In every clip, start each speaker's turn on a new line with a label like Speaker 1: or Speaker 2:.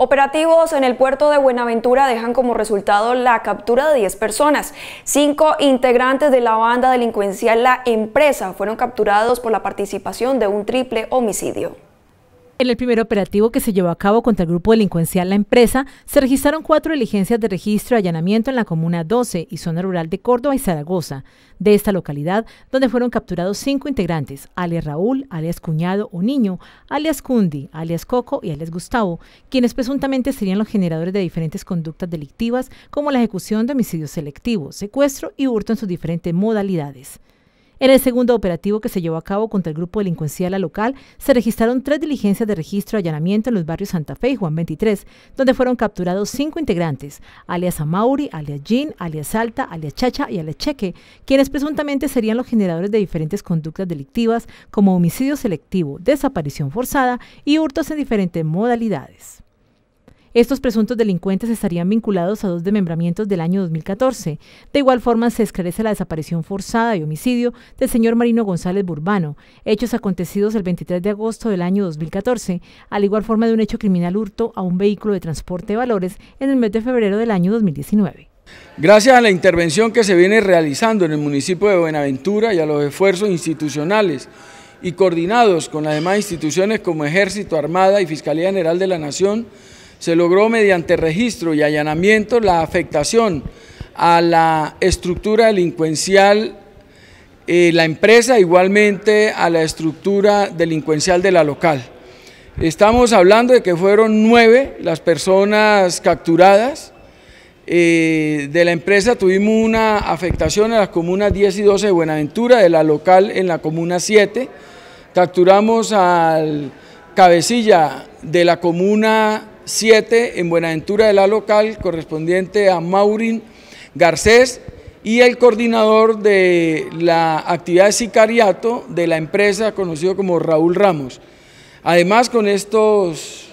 Speaker 1: Operativos en el puerto de Buenaventura dejan como resultado la captura de 10 personas. Cinco integrantes de la banda delincuencial La Empresa fueron capturados por la participación de un triple homicidio. En el primer operativo que se llevó a cabo contra el grupo delincuencial La Empresa, se registraron cuatro diligencias de registro y allanamiento en la comuna 12 y zona rural de Córdoba y Zaragoza, de esta localidad, donde fueron capturados cinco integrantes, alias Raúl, alias Cuñado o Niño, alias Cundi, alias Coco y alias Gustavo, quienes presuntamente serían los generadores de diferentes conductas delictivas como la ejecución de homicidios selectivos, secuestro y hurto en sus diferentes modalidades. En el segundo operativo que se llevó a cabo contra el grupo delincuencial la local, se registraron tres diligencias de registro y allanamiento en los barrios Santa Fe y Juan 23, donde fueron capturados cinco integrantes, alias Amauri, alias Jean, alias Alta, alias Chacha y alias Cheque, quienes presuntamente serían los generadores de diferentes conductas delictivas como homicidio selectivo, desaparición forzada y hurtos en diferentes modalidades. Estos presuntos delincuentes estarían vinculados a dos desmembramientos del año 2014. De igual forma, se esclarece la desaparición forzada y homicidio del señor Marino González Burbano, hechos acontecidos el 23 de agosto del año 2014, al igual forma de un hecho criminal hurto a un vehículo de transporte de valores en el mes de febrero del año 2019.
Speaker 2: Gracias a la intervención que se viene realizando en el municipio de Buenaventura y a los esfuerzos institucionales y coordinados con las demás instituciones como Ejército, Armada y Fiscalía General de la Nación, se logró mediante registro y allanamiento la afectación a la estructura delincuencial eh, la empresa, igualmente a la estructura delincuencial de la local. Estamos hablando de que fueron nueve las personas capturadas. Eh, de la empresa tuvimos una afectación a las comunas 10 y 12 de Buenaventura, de la local en la comuna 7. Capturamos al cabecilla de la comuna 7 en Buenaventura de la local, correspondiente a Maurin Garcés, y el coordinador de la actividad de sicariato de la empresa, conocido como Raúl Ramos. Además, con estos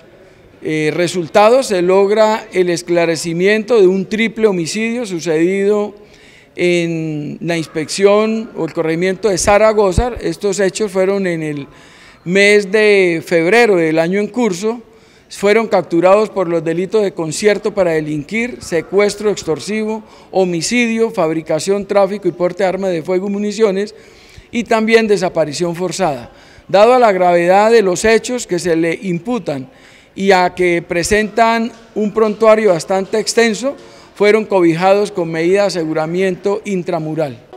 Speaker 2: eh, resultados se logra el esclarecimiento de un triple homicidio sucedido en la inspección o el corregimiento de Zaragoza. Estos hechos fueron en el mes de febrero del año en curso fueron capturados por los delitos de concierto para delinquir, secuestro extorsivo, homicidio, fabricación, tráfico y porte de armas de fuego y municiones y también desaparición forzada. Dado a la gravedad de los hechos que se le imputan y a que presentan un prontuario bastante extenso, fueron cobijados con medida de aseguramiento intramural.